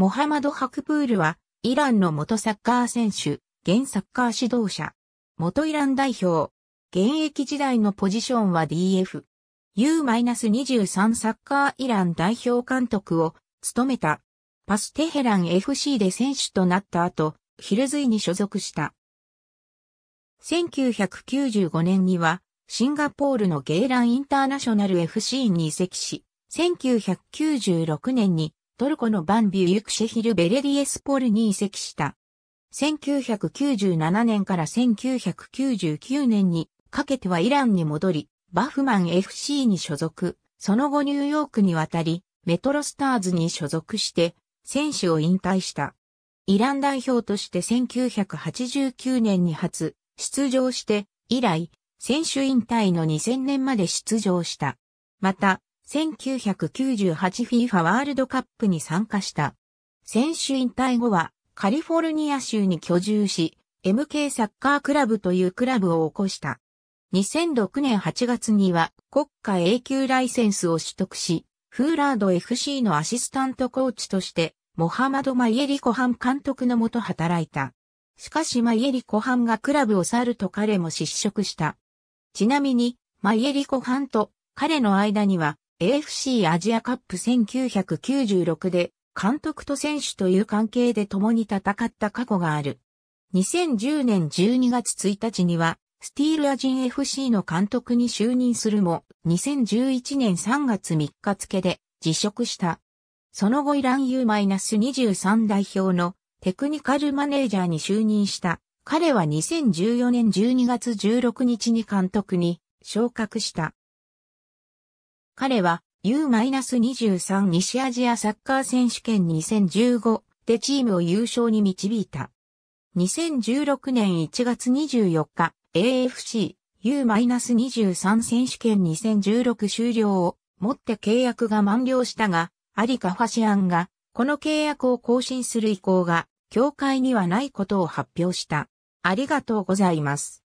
モハマド・ハクプールは、イランの元サッカー選手、現サッカー指導者、元イラン代表、現役時代のポジションは DF、U-23 サッカーイラン代表監督を務めた、パステヘラン FC で選手となった後、ヒルズイに所属した。1995年には、シンガポールのゲイランインターナショナル FC に移籍し、1996年にトルコのバンビュユクシェヒル・ベレディエスポルに移籍した。1997年から1999年にかけてはイランに戻り、バフマン FC に所属、その後ニューヨークに渡り、メトロスターズに所属して、選手を引退した。イラン代表として1989年に初出場して、以来、選手引退の2000年まで出場した。また、1998FIFA ワールドカップに参加した。選手引退後はカリフォルニア州に居住し、MK サッカークラブというクラブを起こした。2006年8月には国家永久ライセンスを取得し、フーラード FC のアシスタントコーチとしてモハマド・マイエリコハン監督のもと働いた。しかしマイエリコハンがクラブを去ると彼も失職した。ちなみに、マイエリコハンと彼の間には AFC アジアカップ1996で監督と選手という関係で共に戦った過去がある。2010年12月1日には、スティールアジン FC の監督に就任するも、2011年3月3日付で辞職した。その後イラン U-23 代表のテクニカルマネージャーに就任した。彼は2014年12月16日に監督に昇格した。彼は U-23 西アジアサッカー選手権2015でチームを優勝に導いた。2016年1月24日 AFC U-23 選手権2016終了をもって契約が満了したが、アリカ・ファシアンがこの契約を更新する意向が協会にはないことを発表した。ありがとうございます。